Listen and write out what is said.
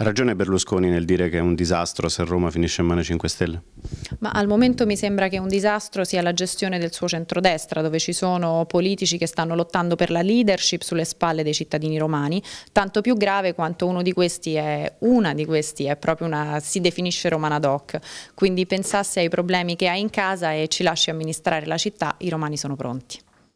Ha ragione Berlusconi nel dire che è un disastro se Roma finisce in mano ai 5 Stelle? Ma al momento mi sembra che un disastro sia la gestione del suo centrodestra, dove ci sono politici che stanno lottando per la leadership sulle spalle dei cittadini romani, tanto più grave quanto uno di questi è, una di questi è proprio una, si definisce romana doc, quindi pensasse ai problemi che ha in casa e ci lasci amministrare la città, i romani sono pronti.